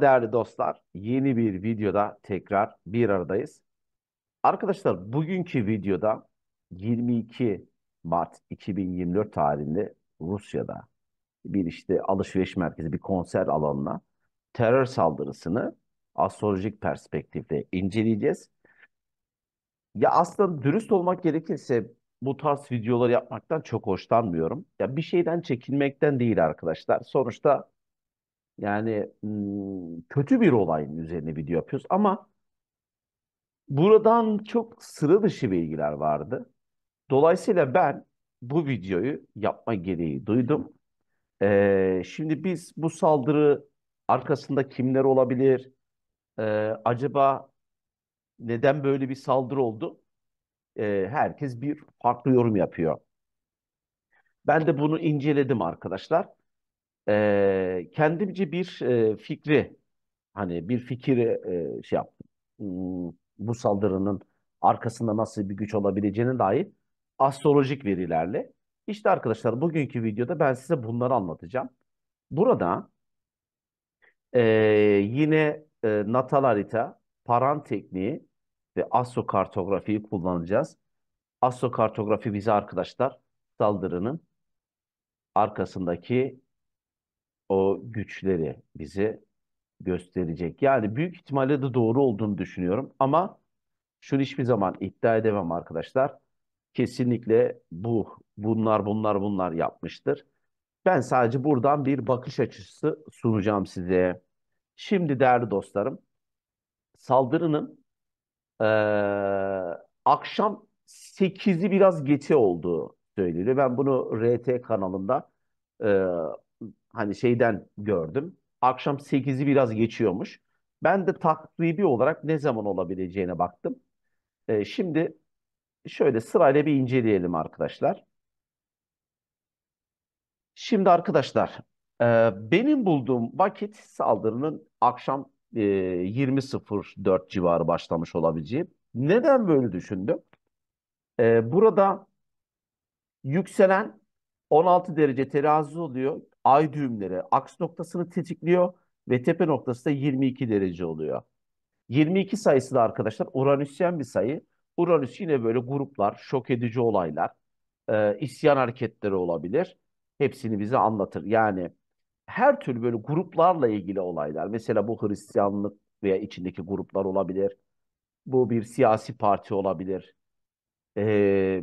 değerli dostlar. Yeni bir videoda tekrar bir aradayız. Arkadaşlar bugünkü videoda 22 Mart 2024 tarihinde Rusya'da bir işte alışveriş merkezi bir konser alanına terör saldırısını astrolojik perspektifle inceleyeceğiz. Ya aslında dürüst olmak gerekirse bu tarz videolar yapmaktan çok hoşlanmıyorum. Ya bir şeyden çekinmekten değil arkadaşlar. Sonuçta yani kötü bir olayın üzerine video yapıyoruz ama buradan çok sıra dışı bilgiler vardı. Dolayısıyla ben bu videoyu yapma gereği duydum. Ee, şimdi biz bu saldırı arkasında kimler olabilir? Ee, acaba neden böyle bir saldırı oldu? Ee, herkes bir farklı yorum yapıyor. Ben de bunu inceledim arkadaşlar e, kendimce bir e, fikri hani bir fikri e, şey yaptım. Bu saldırının arkasında nasıl bir güç olabileceğine dair astrolojik verilerle. İşte arkadaşlar bugünkü videoda ben size bunları anlatacağım. Burada e, yine e, natal harita, paran tekniği ve astrokartografiyi kullanacağız. Astrokartografi bize arkadaşlar saldırının arkasındaki o güçleri bize gösterecek. Yani büyük ihtimalle de doğru olduğunu düşünüyorum ama şunu hiçbir zaman iddia edemem arkadaşlar. Kesinlikle bu bunlar bunlar bunlar yapmıştır. Ben sadece buradan bir bakış açısı sunacağım size. Şimdi değerli dostlarım, saldırının e, akşam 8'i biraz geçe olduğu söyleniyor. Ben bunu RT kanalında e, hani şeyden gördüm. Akşam 8'i biraz geçiyormuş. Ben de takribi olarak ne zaman olabileceğine baktım. E, şimdi şöyle sırayla bir inceleyelim arkadaşlar. Şimdi arkadaşlar e, benim bulduğum vakit saldırının akşam e, 20.04 civarı başlamış olabileceği. Neden böyle düşündüm? E, burada yükselen 16 derece terazi oluyor ay düğümleri aks noktasını tetikliyor ve tepe noktası da 22 derece oluyor. 22 sayısı da arkadaşlar Uranüsyen bir sayı. Uranüs yine böyle gruplar, şok edici olaylar, e, isyan hareketleri olabilir. Hepsini bize anlatır. Yani her türlü böyle gruplarla ilgili olaylar. Mesela bu Hristiyanlık veya içindeki gruplar olabilir. Bu bir siyasi parti olabilir. E,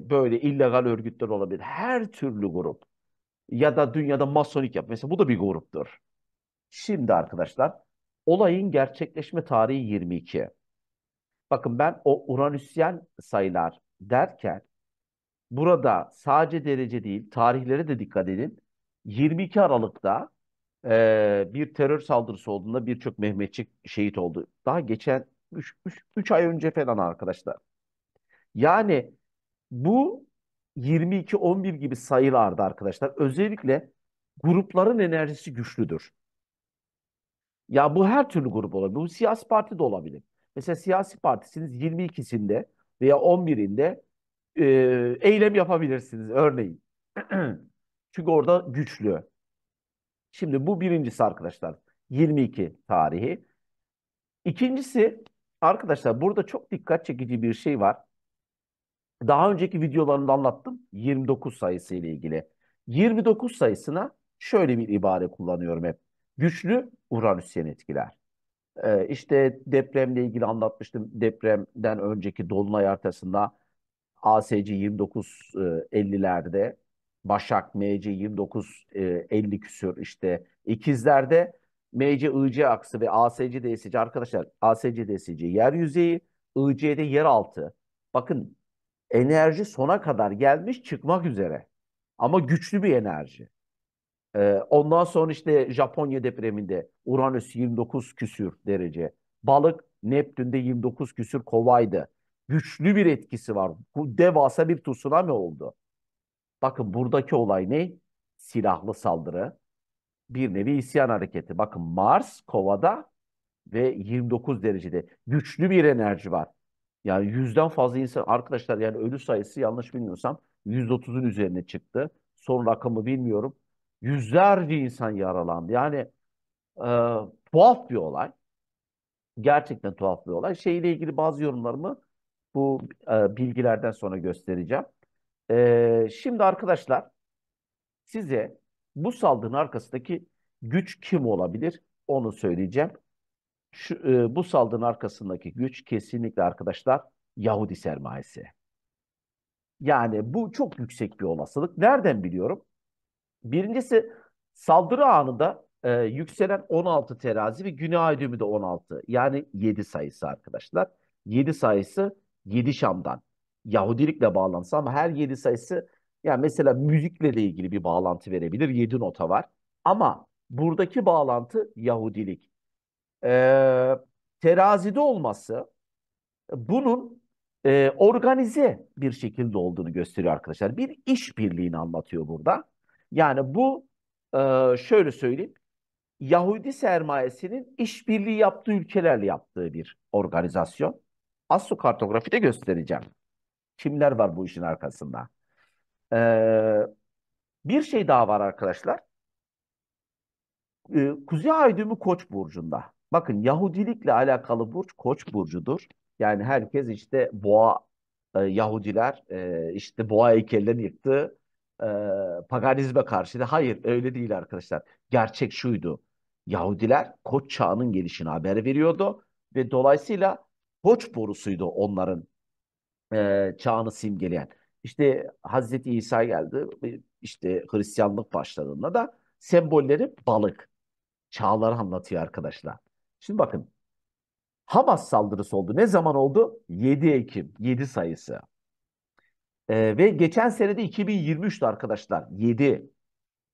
böyle illegal örgütler olabilir. Her türlü grup ya da dünyada masonik yap. Mesela bu da bir gruptur. Şimdi arkadaşlar olayın gerçekleşme tarihi 22. Bakın ben o Uranüsyen sayılar derken burada sadece derece değil tarihlere de dikkat edin. 22 Aralık'ta e, bir terör saldırısı olduğunda birçok Mehmetçik şehit oldu. Daha geçen 3 ay önce falan arkadaşlar. Yani bu 22-11 gibi sayılarda arkadaşlar özellikle grupların enerjisi güçlüdür. Ya bu her türlü grup olabilir. Bu siyasi parti de olabilir. Mesela siyasi partisiniz 22'sinde veya 11'inde e, eylem yapabilirsiniz örneğin. Çünkü orada güçlü. Şimdi bu birincisi arkadaşlar. 22 tarihi. İkincisi arkadaşlar burada çok dikkat çekici bir şey var. Daha önceki videolarımda anlattım 29 sayısı ile ilgili. 29 sayısına şöyle bir ibare kullanıyorum hep. Güçlü Uranüsyen etkiler. Ee, işte depremle ilgili anlatmıştım. Depremden önceki Dolunay haritasında ASC 29.50'lerde, e, Başak MC 29.50 e, küsür işte ikizlerde MC IC aksı ve ASC DSC arkadaşlar ASC DSC yer yüzeyi, IC'de yer altı. Bakın enerji sona kadar gelmiş çıkmak üzere. Ama güçlü bir enerji. Ee, ondan sonra işte Japonya depreminde Uranüs 29 küsür derece. Balık Neptün'de 29 küsür kovaydı. Güçlü bir etkisi var. Bu devasa bir tsunami oldu. Bakın buradaki olay ne? Silahlı saldırı. Bir nevi isyan hareketi. Bakın Mars kovada ve 29 derecede güçlü bir enerji var. Yani yüzden fazla insan arkadaşlar yani ölü sayısı yanlış bilmiyorsam 130'un üzerine çıktı. Son rakamı bilmiyorum. Yüzlerce insan yaralandı. Yani e, tuhaf bir olay. Gerçekten tuhaf bir olay. Şeyle ilgili bazı yorumlarımı bu e, bilgilerden sonra göstereceğim. E, şimdi arkadaşlar size bu saldırının arkasındaki güç kim olabilir onu söyleyeceğim. Şu, e, bu saldırının arkasındaki güç kesinlikle arkadaşlar Yahudi sermayesi. Yani bu çok yüksek bir olasılık. Nereden biliyorum? Birincisi saldırı anında e, yükselen 16 terazi ve günah ödümü de 16. Yani 7 sayısı arkadaşlar. 7 sayısı 7 Şam'dan. Yahudilikle bağlantısı ama her 7 sayısı yani mesela müzikle de ilgili bir bağlantı verebilir. 7 nota var. Ama buradaki bağlantı Yahudilik e, terazide olması bunun e, organize bir şekilde olduğunu gösteriyor arkadaşlar. Bir işbirliğini anlatıyor burada. Yani bu e, şöyle söyleyeyim. Yahudi sermayesinin işbirliği yaptığı ülkelerle yaptığı bir organizasyon. Az su de göstereceğim. Kimler var bu işin arkasında? Ee, bir şey daha var arkadaşlar. Ee, Kuzey Aydın'ı Koç burcunda. Bakın Yahudilikle alakalı burç koç burcudur. Yani herkes işte boğa e, Yahudiler e, işte boğa heykellerini yıktı. E, paganizme karşı da hayır öyle değil arkadaşlar. Gerçek şuydu. Yahudiler koç çağının gelişini haber veriyordu ve dolayısıyla koç borusuydu onların e, çağını simgeleyen. İşte Hazreti İsa geldi işte Hristiyanlık başladığında da sembolleri balık. Çağları anlatıyor arkadaşlar. Şimdi bakın Hamas saldırısı oldu. Ne zaman oldu? 7 Ekim, 7 sayısı. Ee, ve geçen senede 2023'tü arkadaşlar. 7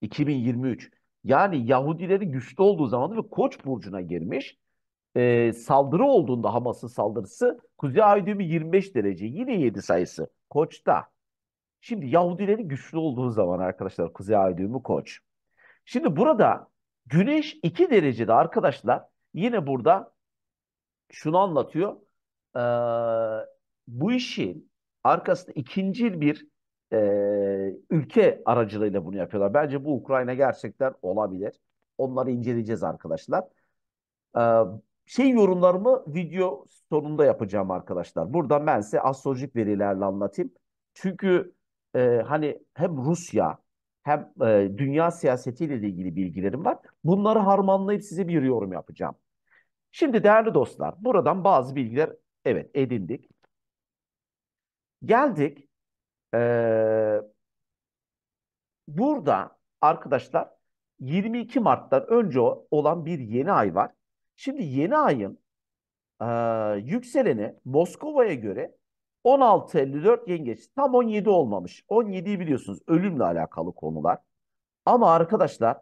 2023. Yani Yahudilerin güçlü olduğu zamanı ve Koç burcuna girmiş. Ee, saldırı olduğunda Hamas'ın saldırısı Kuzey Ay 25 derece. Yine 7 sayısı. Koç'ta. Şimdi Yahudilerin güçlü olduğu zaman arkadaşlar Kuzey Ay Koç. Şimdi burada Güneş 2 derecede arkadaşlar Yine burada şunu anlatıyor. E, bu işin arkasında ikinci bir e, ülke aracılığıyla bunu yapıyorlar. Bence bu Ukrayna gerçekten olabilir. Onları inceleyeceğiz arkadaşlar. E, şey yorumlarımı video sonunda yapacağım arkadaşlar. Buradan ben size astrolojik verilerle anlatayım. Çünkü e, hani hem Rusya hem e, dünya siyasetiyle ilgili bilgilerim var. Bunları harmanlayıp size bir yorum yapacağım. Şimdi değerli dostlar buradan bazı bilgiler evet edindik. Geldik. E, burada arkadaşlar 22 Mart'tan önce olan bir yeni ay var. Şimdi yeni ayın e, yükseleni Moskova'ya göre 16.54 yengeç. Tam 17 olmamış. 17'yi biliyorsunuz ölümle alakalı konular. Ama arkadaşlar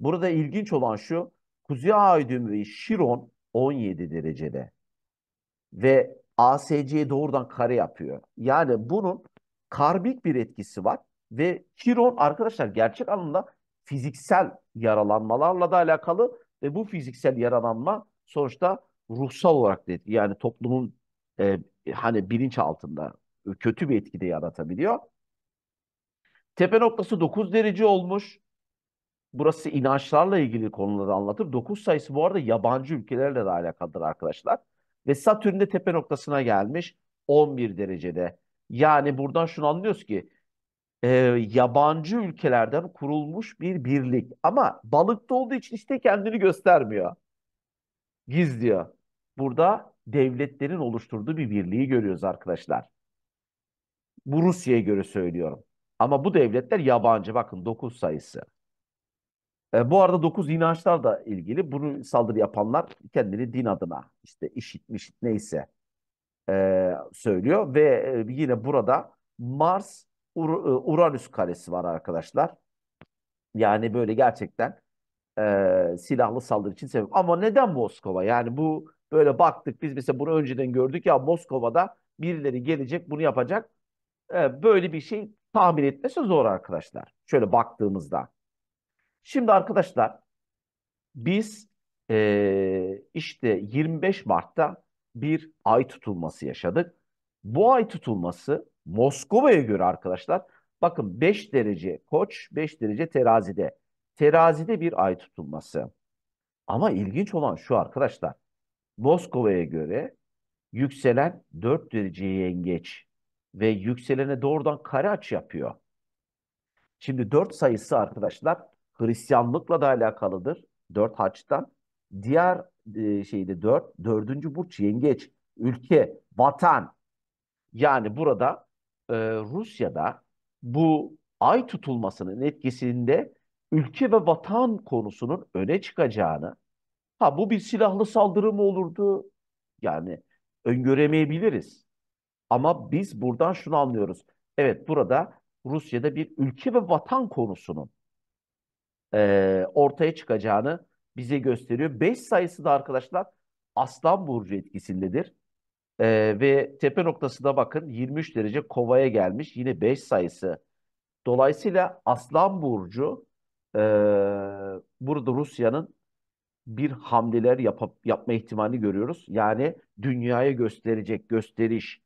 burada ilginç olan şu. Kuzey Ay ve Şiron 17 derecede. Ve ASC'ye doğrudan kare yapıyor. Yani bunun karbik bir etkisi var. Ve Chiron arkadaşlar gerçek anlamda fiziksel yaralanmalarla da alakalı. Ve bu fiziksel yaralanma sonuçta ruhsal olarak da yani toplumun e, hani bilinç altında kötü bir etkide yaratabiliyor. Tepe noktası 9 derece olmuş. Burası inançlarla ilgili konuları anlatır. 9 sayısı bu arada yabancı ülkelerle de alakalıdır arkadaşlar. Ve Satürn de tepe noktasına gelmiş 11 derecede. Yani buradan şunu anlıyoruz ki e, yabancı ülkelerden kurulmuş bir birlik. Ama balıkta olduğu için işte kendini göstermiyor. Gizliyor. Burada devletlerin oluşturduğu bir birliği görüyoruz arkadaşlar. Bu Rusya'ya göre söylüyorum. Ama bu devletler yabancı. Bakın 9 sayısı. E, bu arada 9 inançlar da ilgili. Bunu saldırı yapanlar kendini din adına işte işitmiş neyse e, söylüyor. Ve e, yine burada Mars Ur e, Uranüs karesi var arkadaşlar. Yani böyle gerçekten e, silahlı saldırı için sebep. Ama neden Moskova? Yani bu Böyle baktık biz mesela bunu önceden gördük ya Moskova'da birileri gelecek bunu yapacak. Ee, böyle bir şey tahmin etmesi zor arkadaşlar. Şöyle baktığımızda. Şimdi arkadaşlar biz e, işte 25 Mart'ta bir ay tutulması yaşadık. Bu ay tutulması Moskova'ya göre arkadaşlar bakın 5 derece koç 5 derece terazide. Terazide bir ay tutulması. Ama ilginç olan şu arkadaşlar. Moskova'ya göre yükselen 4 derece yengeç ve yükselene doğrudan kare aç yapıyor. Şimdi 4 sayısı arkadaşlar Hristiyanlıkla da alakalıdır. 4 haçtan. Diğer e, şeyde 4, 4. burç yengeç, ülke, vatan. Yani burada e, Rusya'da bu ay tutulmasının etkisinde ülke ve vatan konusunun öne çıkacağını Ha bu bir silahlı saldırı mı olurdu? Yani öngöremeyebiliriz. Ama biz buradan şunu anlıyoruz. Evet burada Rusya'da bir ülke ve vatan konusunun e, ortaya çıkacağını bize gösteriyor. Beş sayısı da arkadaşlar Aslan Burcu etkisindedir. E, ve tepe noktasına bakın 23 derece kovaya gelmiş. Yine beş sayısı. Dolayısıyla Aslan Burcu e, burada Rusya'nın bir hamleler yap yapma ihtimali görüyoruz. Yani dünyaya gösterecek gösteriş.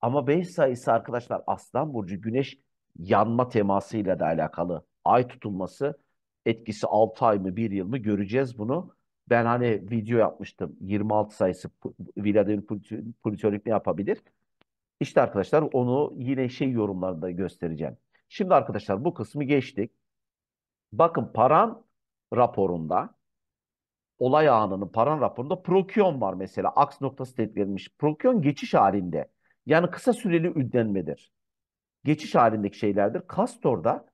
Ama 5 sayısı arkadaşlar Aslan Burcu Güneş yanma temasıyla da alakalı. Ay tutulması etkisi 6 ay mı 1 yıl mı göreceğiz bunu. Ben hani video yapmıştım 26 sayısı Vladimir Plütonik ne yapabilir? İşte arkadaşlar onu yine şey yorumlarında göstereceğim. Şimdi arkadaşlar bu kısmı geçtik. Bakın paran raporunda olay anının paran raporunda prokyon var mesela. Aks noktası tetiklenmiş. Prokyon geçiş halinde. Yani kısa süreli üdlenmedir. Geçiş halindeki şeylerdir. Kastor'da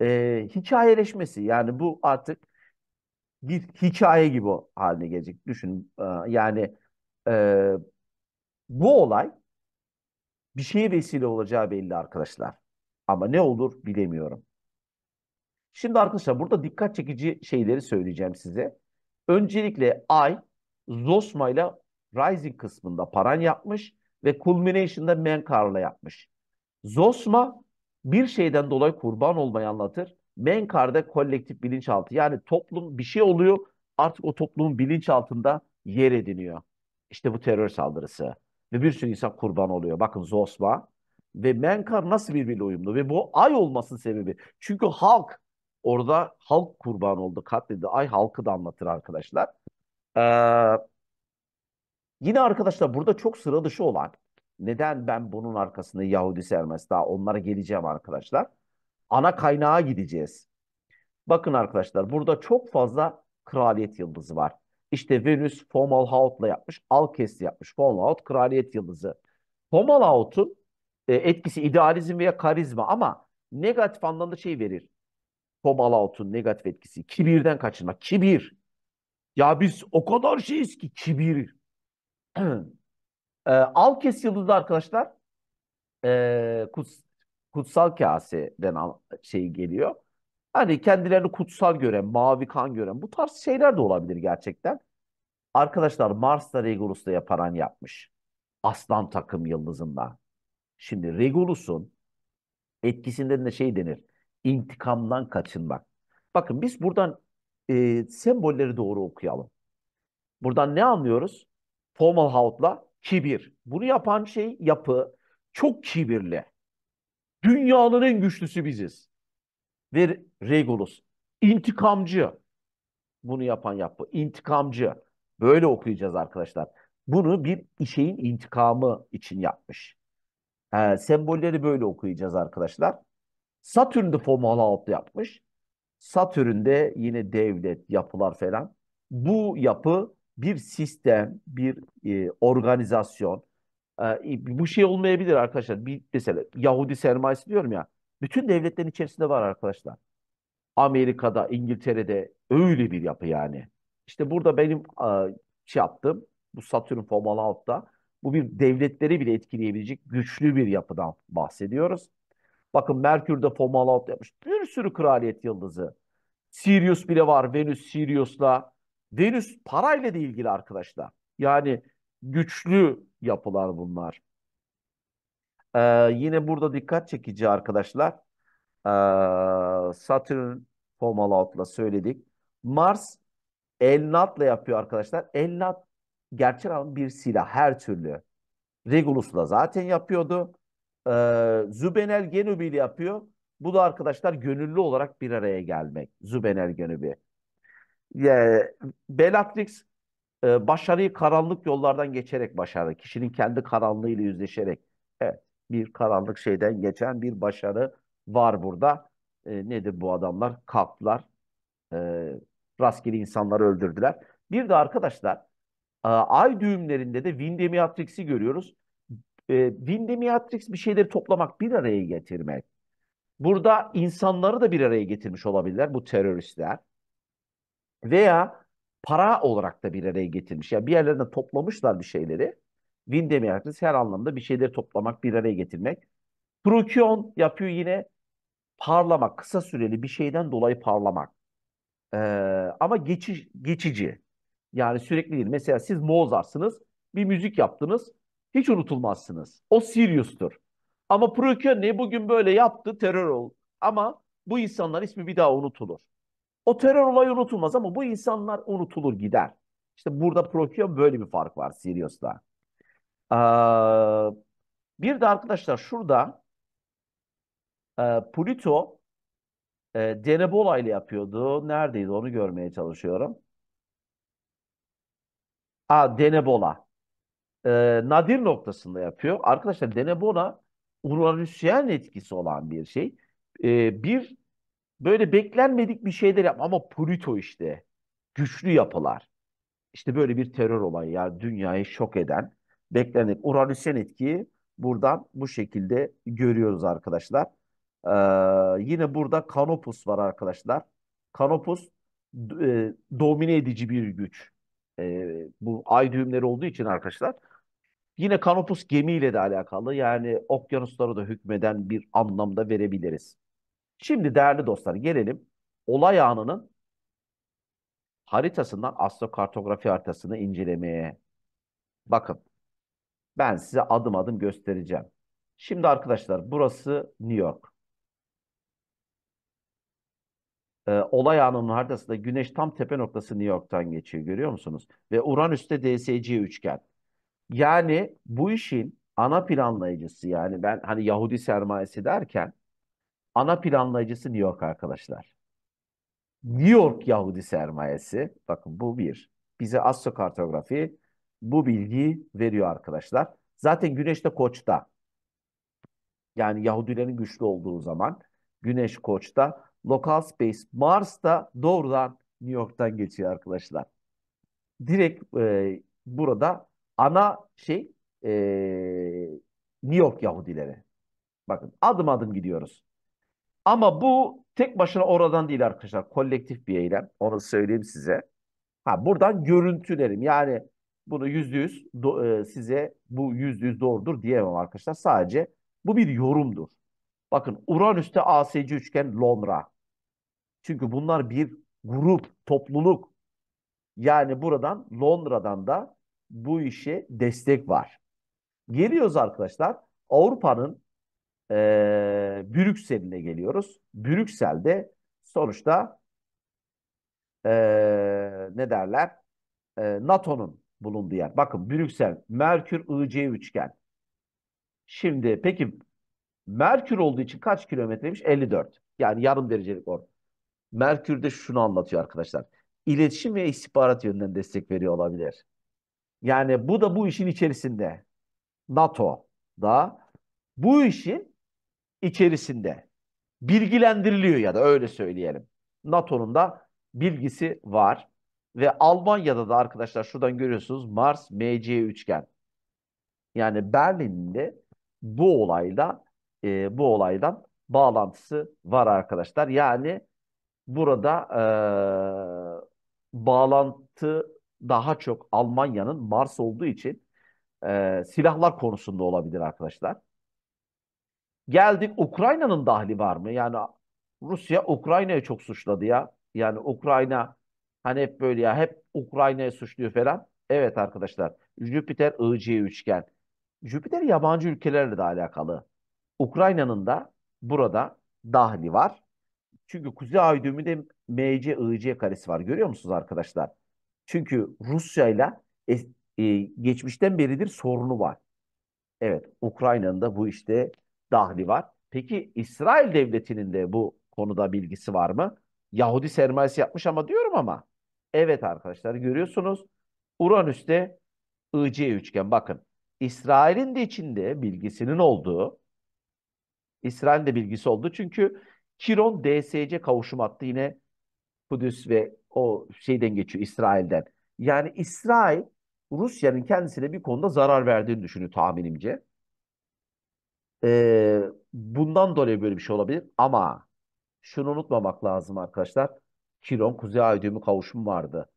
e, hikayeleşmesi yani bu artık bir hikaye gibi haline gelecek. Düşün e, yani e, bu olay bir şeye vesile olacağı belli arkadaşlar. Ama ne olur bilemiyorum. Şimdi arkadaşlar burada dikkat çekici şeyleri söyleyeceğim size. Öncelikle Ay Zosma ile Rising kısmında paran yapmış ve Culmination'da Menkar'la yapmış. Zosma bir şeyden dolayı kurban olmayı anlatır. Menkar'da kolektif bilinçaltı yani toplum bir şey oluyor artık o toplumun bilinçaltında yer ediniyor. İşte bu terör saldırısı ve bir sürü insan kurban oluyor. Bakın Zosma ve Menkar nasıl birbiriyle uyumlu ve bu ay olmasının sebebi. Çünkü halk Orada halk kurban oldu, katledildi. Ay halkı da anlatır arkadaşlar. Ee, yine arkadaşlar burada çok sıra dışı olan, neden ben bunun arkasını Yahudi sermez daha onlara geleceğim arkadaşlar. Ana kaynağa gideceğiz. Bakın arkadaşlar burada çok fazla kraliyet yıldızı var. İşte Venüs Fomalhaut'la yapmış, Alkes'le yapmış. Fomalhaut kraliyet yıldızı. Fomalhaut'un e, etkisi idealizm veya karizma ama negatif anlamda şey verir. Tomal Alaut'un negatif etkisi. Kibirden kaçınmak. Kibir. Ya biz o kadar şeyiz ki kibir. e, Alkes Yıldız'da arkadaşlar e, kuts, kutsal kase al, şey geliyor. Hani kendilerini kutsal gören, mavi kan gören bu tarz şeyler de olabilir gerçekten. Arkadaşlar Mars'ta Regulus'ta yaparan yapmış. Aslan takım yıldızında. Şimdi Regulus'un etkisinden de şey denir intikamdan kaçınmak. Bakın biz buradan e, sembolleri doğru okuyalım. Buradan ne anlıyoruz? Formal out'la kibir. Bunu yapan şey yapı çok kibirli. Dünyanın en güçlüsü biziz. Ve Regulus intikamcı. Bunu yapan yapı intikamcı. Böyle okuyacağız arkadaşlar. Bunu bir şeyin intikamı için yapmış. E, sembolleri böyle okuyacağız arkadaşlar. Satürn'de Formula 6 yapmış. Satürn'de yine devlet, yapılar falan. Bu yapı bir sistem, bir e, organizasyon. E, bu şey olmayabilir arkadaşlar. Bir mesela Yahudi sermayesi diyorum ya. Bütün devletlerin içerisinde var arkadaşlar. Amerika'da, İngiltere'de öyle bir yapı yani. İşte burada benim e, şey yaptım. Bu Satürn Formula 6'da bu bir devletleri bile etkileyebilecek güçlü bir yapıdan bahsediyoruz. Bakın Merkür de Fomalhaut yapmış. Bir sürü kraliyet yıldızı. Sirius bile var. Venüs Sirius'la. Venüs parayla da ilgili arkadaşlar. Yani güçlü yapılar bunlar. Ee, yine burada dikkat çekici arkadaşlar. Ee, Satürn Fomalhaut'la söyledik. Mars Elnat'la yapıyor arkadaşlar. Elnat gerçek anlamda bir silah her türlü. Regulus'la zaten yapıyordu. Ee, Zübenel Genübi yapıyor. Bu da arkadaşlar gönüllü olarak bir araya gelmek. Zübenel Genubil. Ee, Bellatrix e, başarıyı karanlık yollardan geçerek başarır. Kişinin kendi karanlığıyla yüzleşerek. Evet, bir karanlık şeyden geçen bir başarı var burada. E, nedir bu adamlar? Kalktılar. E, rastgele insanları öldürdüler. Bir de arkadaşlar e, ay düğümlerinde de Windy görüyoruz. E, ee, Vindimiatrix bir şeyleri toplamak, bir araya getirmek. Burada insanları da bir araya getirmiş olabilirler bu teröristler. Veya para olarak da bir araya getirmiş. Yani bir yerlerden toplamışlar bir şeyleri. Win her anlamda bir şeyleri toplamak, bir araya getirmek. Prokyon yapıyor yine parlamak, kısa süreli bir şeyden dolayı parlamak. Ee, ama geçiş, geçici. Yani sürekli değil. Mesela siz Mozart'sınız, bir müzik yaptınız. Hiç unutulmazsınız. O Sirius'tur. Ama ne bugün böyle yaptı terör ol. Ama bu insanlar ismi bir daha unutulur. O terör olayı unutulmaz ama bu insanlar unutulur gider. İşte burada Prokyone böyle bir fark var Sirius'la. Ee, bir de arkadaşlar şurada e, Pluto e, Denebola ile yapıyordu. Neredeydi onu görmeye çalışıyorum. Aa Denebola e, nadir noktasında yapıyor. Arkadaşlar Denebona Uranüsyen etkisi olan bir şey. E, bir böyle beklenmedik bir şeyler yap ama Pluto işte güçlü yapılar. İşte böyle bir terör olayı ya dünyayı şok eden beklenmedik Uranüsyen etkiyi buradan bu şekilde görüyoruz arkadaşlar. Ee, yine burada Kanopus var arkadaşlar. Kanopus e, domine edici bir güç. E, bu ay düğümleri olduğu için arkadaşlar Yine Kanopus gemiyle de alakalı yani okyanuslara da hükmeden bir anlamda verebiliriz. Şimdi değerli dostlar gelelim olay anının haritasından astrokartografi haritasını incelemeye. Bakın ben size adım adım göstereceğim. Şimdi arkadaşlar burası New York. Ee, olay anının haritasında güneş tam tepe noktası New York'tan geçiyor görüyor musunuz? Ve Uranüs'te DSC üçgen. Yani bu işin ana planlayıcısı yani ben hani Yahudi sermayesi derken ana planlayıcısı New York arkadaşlar. New York Yahudi sermayesi bakın bu bir. Bize astrokartografi bu bilgiyi veriyor arkadaşlar. Zaten Güneş de Koç'ta. Yani Yahudilerin güçlü olduğu zaman Güneş Koç'ta, Local Space Mars'ta doğrudan New York'tan geçiyor arkadaşlar. Direkt e, burada ana şey e, New York Yahudileri. Bakın adım adım gidiyoruz. Ama bu tek başına oradan değil arkadaşlar. Kolektif bir eylem. Onu söyleyeyim size. Ha buradan görüntülerim. Yani bunu yüzde yüz e, size bu yüzde yüz doğrudur diyemem arkadaşlar. Sadece bu bir yorumdur. Bakın Uranüs'te ASC üçgen Lomra. Çünkü bunlar bir grup, topluluk. Yani buradan Londra'dan da bu işe destek var. Geliyoruz arkadaşlar Avrupa'nın e, Brüksel'ine geliyoruz. Brüksel'de sonuçta e, ne derler e, NATO'nun bulunduğu yer. Bakın Brüksel, Merkür, IC üçgen. Şimdi peki Merkür olduğu için kaç kilometremiş? 54. Yani yarım derecelik or. Merkür de şunu anlatıyor arkadaşlar. İletişim ve istihbarat yönünden destek veriyor olabilir. Yani bu da bu işin içerisinde. NATO da bu işin içerisinde bilgilendiriliyor ya da öyle söyleyelim. NATO'nun da bilgisi var. Ve Almanya'da da arkadaşlar şuradan görüyorsunuz Mars MC üçgen. Yani Berlin'de bu olayla e, bu olaydan bağlantısı var arkadaşlar. Yani burada e, bağlantı daha çok Almanya'nın Mars olduğu için e, silahlar konusunda olabilir arkadaşlar. Geldik Ukrayna'nın dahli var mı? Yani Rusya Ukrayna'yı çok suçladı ya. Yani Ukrayna hani hep böyle ya hep Ukrayna'yı suçluyor falan. Evet arkadaşlar Jüpiter IC üçgen. Jüpiter yabancı ülkelerle de alakalı. Ukrayna'nın da burada dahli var. Çünkü Kuzey Ay düğümünde MC IC karesi var. Görüyor musunuz arkadaşlar? Çünkü Rusya ile e, geçmişten beridir sorunu var. Evet, Ukrayna'nın da bu işte dahli var. Peki İsrail devletinin de bu konuda bilgisi var mı? Yahudi sermayesi yapmış ama diyorum ama. Evet arkadaşlar görüyorsunuz Uranüs'te IC üçgen bakın. İsrail'in de içinde bilgisinin olduğu, İsrail'in de bilgisi oldu çünkü Kiron DSC kavuşum attı yine Kudüs ve o şeyden geçiyor İsrail'den. Yani İsrail Rusya'nın kendisine bir konuda zarar verdiğini düşünüyor tahminimce. Ee, bundan dolayı böyle bir şey olabilir ama şunu unutmamak lazım arkadaşlar. Kiron Kuzey Ay düğümü kavuşumu vardı.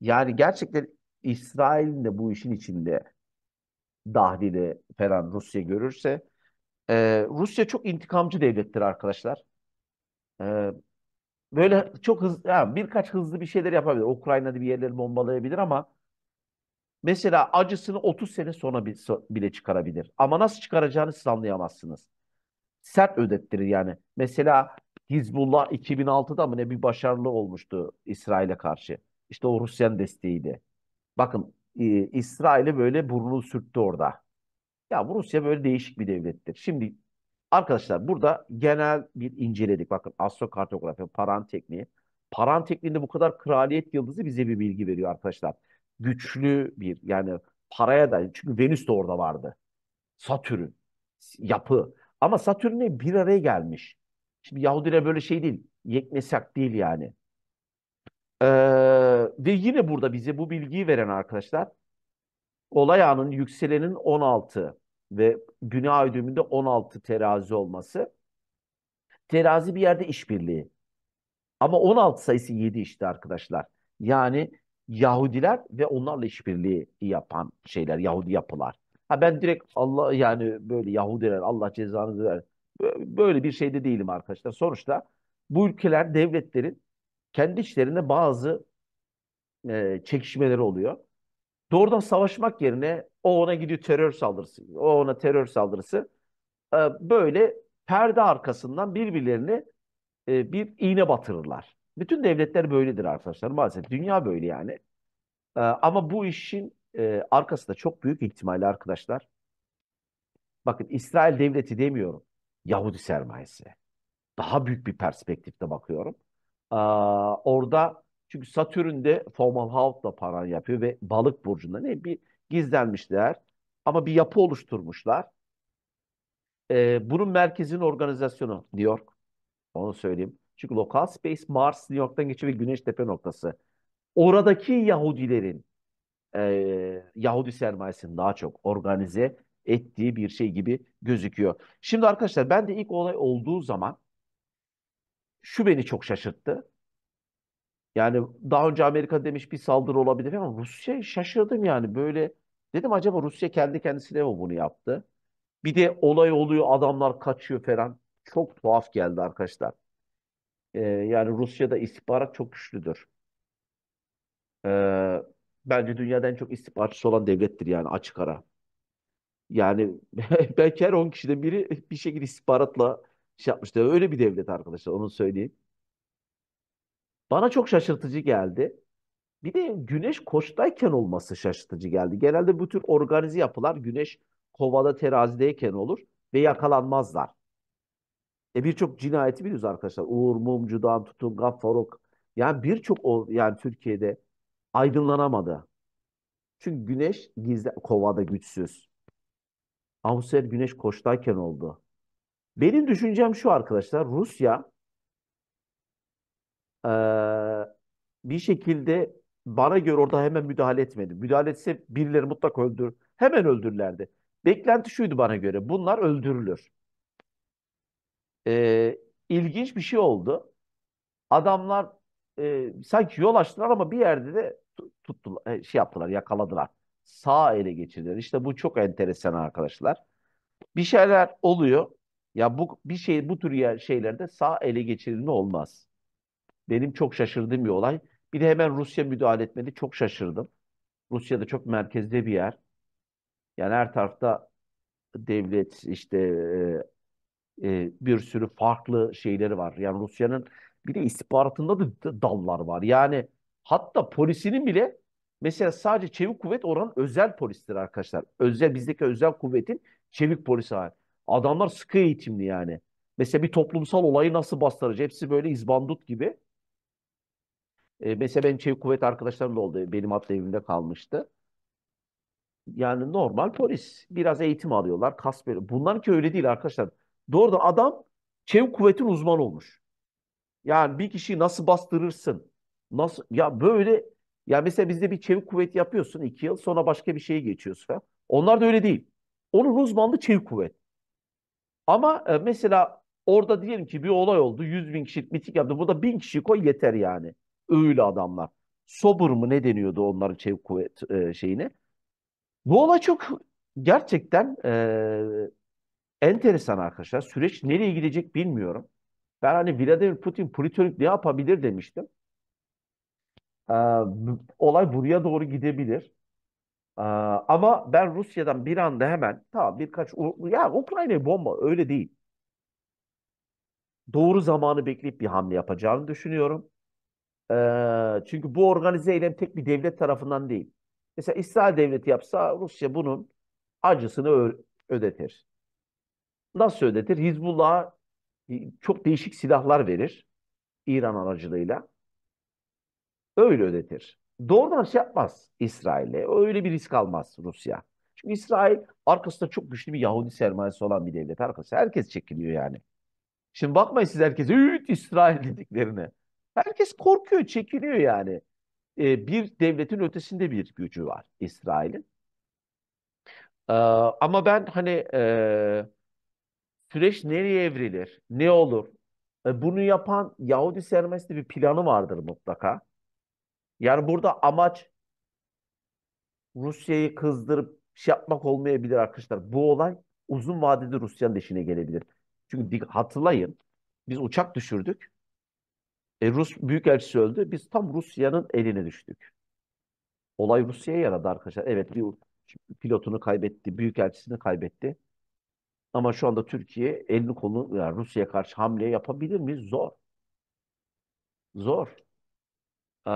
Yani gerçekten İsrail'in de bu işin içinde dahili falan Rusya görürse e, Rusya çok intikamcı devlettir arkadaşlar. E, böyle çok hızlı yani birkaç hızlı bir şeyler yapabilir. Ukrayna'da bir yerleri bombalayabilir ama mesela acısını 30 sene sonra bile çıkarabilir. Ama nasıl çıkaracağını siz anlayamazsınız. Sert ödettirir yani. Mesela Hizbullah 2006'da mı ne bir başarılı olmuştu İsrail'e karşı. İşte o Rusya'nın desteğiydi. Bakın e, İsrail'e böyle burnunu sürttü orada. Ya Rusya böyle değişik bir devlettir. Şimdi Arkadaşlar burada genel bir inceledik. Bakın astrokartografi, paran tekniği. Paran tekniğinde bu kadar kraliyet yıldızı bize bir bilgi veriyor arkadaşlar. Güçlü bir yani paraya da çünkü Venüs de orada vardı. Satürn yapı. Ama Satürn'le bir araya gelmiş. Şimdi Yahudilere böyle şey değil. Yeknesak değil yani. Ee, ve yine burada bize bu bilgiyi veren arkadaşlar olay anın yükselenin 16 ve günah ödümünde 16 terazi olması. Terazi bir yerde işbirliği. Ama 16 sayısı 7 işte arkadaşlar. Yani Yahudiler ve onlarla işbirliği yapan şeyler, Yahudi yapılar. Ha ben direkt Allah yani böyle Yahudiler Allah cezanızı ver. Böyle bir şeyde değilim arkadaşlar. Sonuçta bu ülkeler devletlerin kendi içlerinde bazı e, çekişmeleri oluyor. Doğrudan savaşmak yerine o ona gidiyor terör saldırısı. O ona terör saldırısı. E, böyle perde arkasından birbirlerini e, bir iğne batırırlar. Bütün devletler böyledir arkadaşlar maalesef. Dünya böyle yani. E, ama bu işin e, arkasında çok büyük ihtimalle arkadaşlar. Bakın İsrail devleti demiyorum. Yahudi sermayesi. Daha büyük bir perspektifte bakıyorum. E, orada çünkü Satürn'de Fomalhaut'la paran yapıyor ve balık burcunda ne bir gizlenmişler ama bir yapı oluşturmuşlar. E, bunun merkezin organizasyonu New York. Onu söyleyeyim. Çünkü Local Space Mars New York'tan geçiyor ve Güneş Tepe noktası. Oradaki Yahudilerin e, Yahudi sermayesinin daha çok organize ettiği bir şey gibi gözüküyor. Şimdi arkadaşlar ben de ilk olay olduğu zaman şu beni çok şaşırttı. Yani daha önce Amerika demiş bir saldırı olabilir ama Rusya şaşırdım yani böyle dedim acaba Rusya kendi kendisine mi bunu yaptı? Bir de olay oluyor adamlar kaçıyor falan. Çok tuhaf geldi arkadaşlar. Ee, yani Rusya'da istihbarat çok güçlüdür. Ee, bence dünyada en çok istihbaratçısı olan devlettir yani açık ara. Yani belki her 10 kişiden biri bir şekilde istihbaratla şey yapmıştı Öyle bir devlet arkadaşlar onu söyleyeyim. Bana çok şaşırtıcı geldi. Bir de güneş koçtayken olması şaşırtıcı geldi. Genelde bu tür organize yapılar güneş kovada terazideyken olur ve yakalanmazlar. E birçok cinayeti biliyoruz arkadaşlar. Uğur Mumcu'dan tutun Gaffarok. Yani birçok o yani Türkiye'de aydınlanamadı. Çünkü güneş gizli kovada güçsüz. Ama güneş koçtayken oldu. Benim düşüncem şu arkadaşlar. Rusya e, bir şekilde bana göre orada hemen müdahale etmedi. Müdahale etse birileri mutlak öldür. Hemen öldürürlerdi. Beklenti şuydu bana göre. Bunlar öldürülür. E, ilginç bir şey oldu. Adamlar e, sanki yol açtılar ama bir yerde de tuttular, şey yaptılar, yakaladılar. Sağ ele geçirdiler. İşte bu çok enteresan arkadaşlar. Bir şeyler oluyor. Ya bu bir şey bu tür şeylerde sağ ele geçirilme olmaz. Benim çok şaşırdığım bir olay. Bir de hemen Rusya müdahale etmedi. Çok şaşırdım. Rusya'da çok merkezde bir yer. Yani her tarafta devlet işte e, e, bir sürü farklı şeyleri var. Yani Rusya'nın bir de istihbaratında da dallar var. Yani hatta polisinin bile mesela sadece çevik kuvvet oran özel polistir arkadaşlar. Özel bizdeki özel kuvvetin çevik polisi var. Adamlar sıkı eğitimli yani. Mesela bir toplumsal olayı nasıl bastıracak? Hepsi böyle izbandut gibi. E, mesela benim Çevik Kuvvet arkadaşlarım da oldu. Benim atlı evimde kalmıştı. Yani normal polis. Biraz eğitim alıyorlar. Kas böyle. Bunlar ki öyle değil arkadaşlar. Doğrudan adam Çevik Kuvvet'in uzmanı olmuş. Yani bir kişiyi nasıl bastırırsın? Nasıl? Ya böyle ya mesela bizde bir çevik kuvvet yapıyorsun iki yıl sonra başka bir şeye geçiyorsun falan. Onlar da öyle değil. Onun uzmanlığı çevik kuvvet. Ama e, mesela orada diyelim ki bir olay oldu. 100 bin kişilik miting yaptı. Burada bin kişi koy yeter yani. Öyle adamlar. Sobur mu ne deniyordu onların çevik şey, kuvvet e, şeyine. Doğal çok gerçekten e, enteresan arkadaşlar. Süreç nereye gidecek bilmiyorum. Ben hani Vladimir Putin politörlük ne yapabilir demiştim. Ee, olay buraya doğru gidebilir. Ee, ama ben Rusya'dan bir anda hemen tamam birkaç ya Ukrayna'ya bomba öyle değil. Doğru zamanı bekleyip bir hamle yapacağını düşünüyorum çünkü bu organize eylem tek bir devlet tarafından değil. Mesela İsrail devleti yapsa Rusya bunun acısını ödetir. Nasıl ödetir? Hizbullah çok değişik silahlar verir İran aracılığıyla. Öyle ödetir. Doğrudan şey yapmaz İsrail'e. Öyle bir risk almaz Rusya. Çünkü İsrail arkasında çok güçlü bir Yahudi sermayesi olan bir devlet arkası. Herkes çekiliyor yani. Şimdi bakmayın siz herkese üt İsrail dediklerine. Herkes korkuyor, çekiniyor yani. E, bir devletin ötesinde bir gücü var İsrail'in. E, ama ben hani e, süreç nereye evrilir, ne olur? E, bunu yapan Yahudi sermesti bir planı vardır mutlaka. Yani burada amaç Rusya'yı kızdırıp şey yapmak olmayabilir arkadaşlar. Bu olay uzun vadede Rusya'nın dışına gelebilir. Çünkü hatırlayın biz uçak düşürdük. E, Rus Büyükelçisi öldü. Biz tam Rusya'nın eline düştük. Olay Rusya'ya yaradı arkadaşlar. Evet bir pilotunu kaybetti, büyükelçisini kaybetti. Ama şu anda Türkiye elini kolunu yani Rusya'ya karşı hamle yapabilir mi? Zor. Zor. Ee,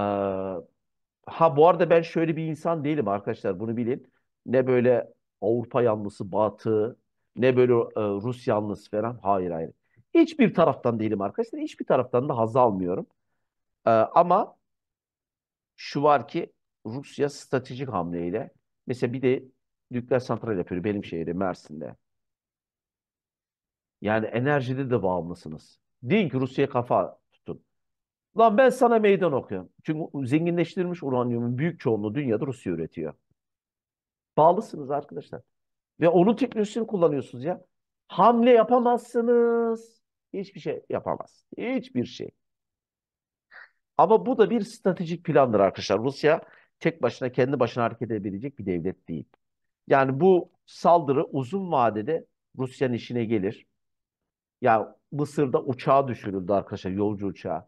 ha bu arada ben şöyle bir insan değilim arkadaşlar bunu bilin. Ne böyle Avrupa yanlısı, Batı, ne böyle e, Rus yanlısı falan. Hayır hayır. Hiçbir taraftan değilim arkadaşlar. Hiçbir taraftan da haz almıyorum. Ee, ama şu var ki Rusya stratejik hamleyle mesela bir de nükleer santral yapıyor benim şehri Mersin'de. Yani enerjide de bağımlısınız. Deyin ki Rusya'ya kafa tutun. Lan ben sana meydan okuyorum. Çünkü zenginleştirilmiş uranyumun büyük çoğunluğu dünyada Rusya üretiyor. Bağlısınız arkadaşlar. Ve onun teknolojisini kullanıyorsunuz ya. Hamle yapamazsınız. Hiçbir şey yapamaz. Hiçbir şey. Ama bu da bir stratejik plandır arkadaşlar. Rusya tek başına kendi başına hareket edebilecek bir devlet değil. Yani bu saldırı uzun vadede Rusya'nın işine gelir. Yani Mısır'da uçağı düşürüldü arkadaşlar yolcu uçağı.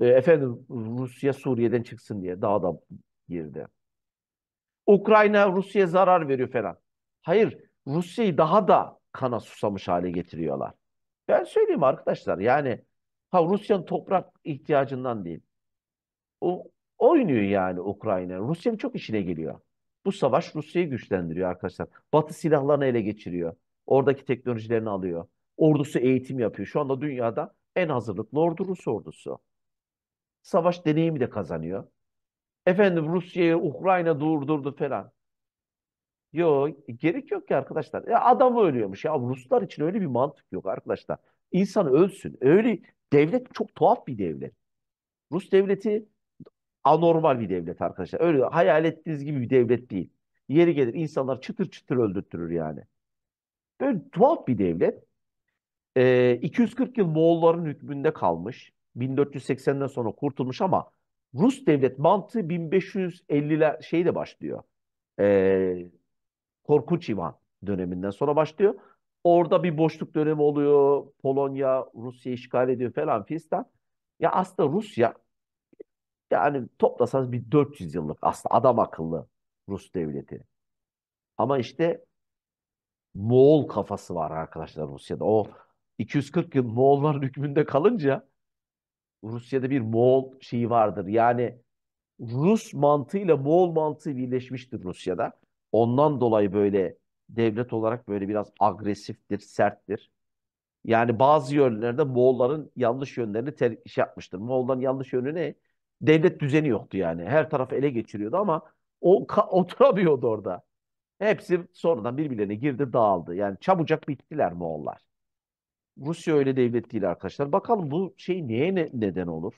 E, efendim Rusya Suriye'den çıksın diye daha da girdi. Ukrayna Rusya'ya zarar veriyor falan. Hayır Rusya'yı daha da kana susamış hale getiriyorlar. Ben söyleyeyim arkadaşlar yani ha Rusya'nın toprak ihtiyacından değil. O oynuyor yani Ukrayna. Rusya'nın çok işine geliyor. Bu savaş Rusya'yı güçlendiriyor arkadaşlar. Batı silahlarını ele geçiriyor. Oradaki teknolojilerini alıyor. Ordusu eğitim yapıyor. Şu anda dünyada en hazırlıklı ordu Rus ordusu. Savaş deneyimi de kazanıyor. Efendim Rusya'yı Ukrayna durdurdu falan. Yok gerek yok ki arkadaşlar. Ya adam ölüyormuş. Ya Ruslar için öyle bir mantık yok arkadaşlar. İnsan ölsün. Öyle devlet çok tuhaf bir devlet. Rus devleti anormal bir devlet arkadaşlar. Öyle hayal ettiğiniz gibi bir devlet değil. Yeri gelir insanlar çıtır çıtır öldürtürür yani. Böyle tuhaf bir devlet. E, ee, 240 yıl Moğolların hükmünde kalmış. 1480'den sonra kurtulmuş ama Rus devlet mantığı 1550'ler şeyle başlıyor. E, Korkunç İvan döneminden sonra başlıyor. Orada bir boşluk dönemi oluyor. Polonya, Rusya işgal ediyor falan fistan. Ya aslında Rusya yani toplasanız bir 400 yıllık aslında adam akıllı Rus devleti. Ama işte Moğol kafası var arkadaşlar Rusya'da. O 240 yıl Moğolların hükmünde kalınca Rusya'da bir Moğol şeyi vardır. Yani Rus mantığıyla Moğol mantığı birleşmiştir Rusya'da. Ondan dolayı böyle devlet olarak böyle biraz agresiftir, serttir. Yani bazı yönlerde Moğolların yanlış yönlerini ter şey yapmıştır. Moğolların yanlış yönü ne? Devlet düzeni yoktu yani. Her tarafı ele geçiriyordu ama o oturamıyordu orada. Hepsi sonradan birbirlerine girdi, dağıldı. Yani çabucak bittiler Moğollar. Rusya öyle devlet değil arkadaşlar. Bakalım bu şey neye ne, neden olur?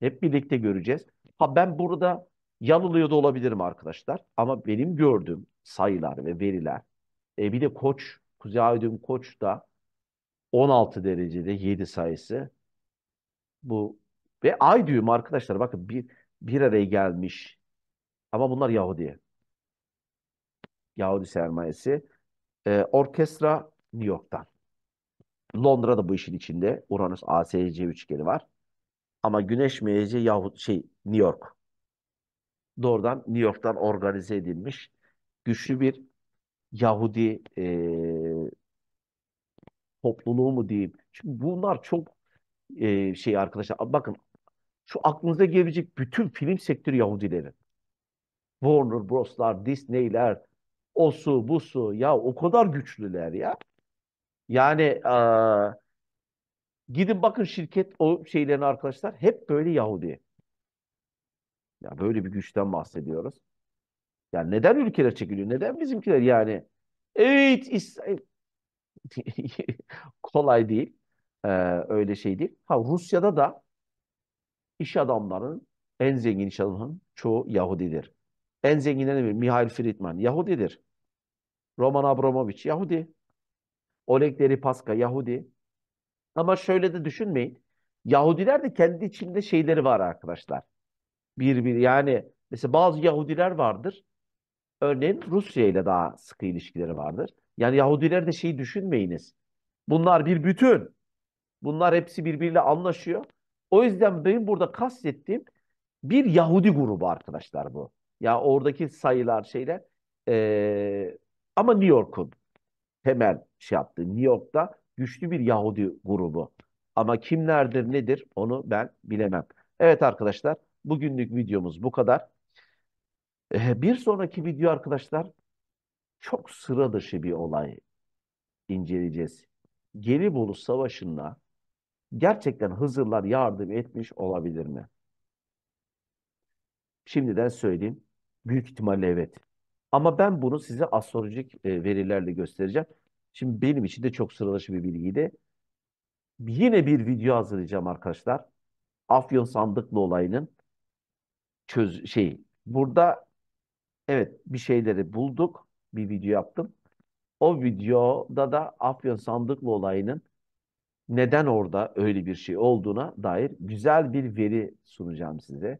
Hep birlikte göreceğiz. Ha ben burada Yanılıyor da olabilirim arkadaşlar. Ama benim gördüğüm sayılar ve veriler. E bir de koç, Kuzey Aydın Koç da 16 derecede 7 sayısı. Bu ve ay düğüm arkadaşlar bakın bir, bir araya gelmiş. Ama bunlar Yahudi. Yahudi sermayesi. E, orkestra New York'tan. Londra da bu işin içinde. Uranüs ASC üçgeni var. Ama Güneş meyece Yahudi şey New York doğrudan New York'tan organize edilmiş güçlü bir Yahudi e, topluluğu mu diyeyim. Çünkü bunlar çok e, şey arkadaşlar bakın şu aklınıza gelecek bütün film sektörü Yahudilerin. Warner Bros'lar, Disney'ler, o su bu su ya o kadar güçlüler ya. Yani e, gidin bakın şirket o şeylerin arkadaşlar hep böyle Yahudi. Ya böyle bir güçten bahsediyoruz. Ya neden ülkeler çekiliyor? Neden bizimkiler yani? Evet İsrail. Kolay değil. Ee, öyle şey değil. Ha Rusya'da da iş adamların en zengin iş adamlarının çoğu Yahudidir. En zenginlerden biri Mihail Friedman Yahudidir. Roman Abramovich Yahudi. Oleg Deripaska Yahudi. Ama şöyle de düşünmeyin. Yahudiler de kendi içinde şeyleri var arkadaşlar birbiri yani mesela bazı Yahudiler vardır. Örneğin Rusya ile daha sıkı ilişkileri vardır. Yani Yahudiler de şeyi düşünmeyiniz. Bunlar bir bütün. Bunlar hepsi birbiriyle anlaşıyor. O yüzden benim burada kastettiğim bir Yahudi grubu arkadaşlar bu. Ya yani oradaki sayılar şeyler ee, ama New York'un temel şey yaptığı New York'ta güçlü bir Yahudi grubu. Ama kimlerdir nedir onu ben bilemem. Evet arkadaşlar Bugünlük videomuz bu kadar. Ee, bir sonraki video arkadaşlar çok sıra dışı bir olay inceleyeceğiz. Gelibolu Savaşı'nda gerçekten Hızırlar yardım etmiş olabilir mi? Şimdiden söyleyeyim. Büyük ihtimalle evet. Ama ben bunu size astrolojik e, verilerle göstereceğim. Şimdi benim için de çok sıra bir bilgiydi. Yine bir video hazırlayacağım arkadaşlar. Afyon Sandıklı olayının çöz şey burada evet bir şeyleri bulduk. Bir video yaptım. O videoda da Afyon Sandıklı olayının neden orada öyle bir şey olduğuna dair güzel bir veri sunacağım size.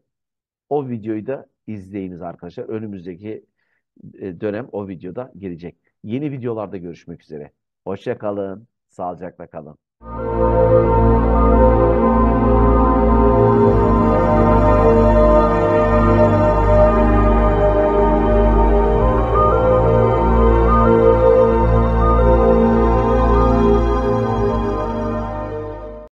O videoyu da izleyiniz arkadaşlar. Önümüzdeki e, dönem o videoda gelecek. Yeni videolarda görüşmek üzere. Hoşça kalın, sağlıcakla kalın.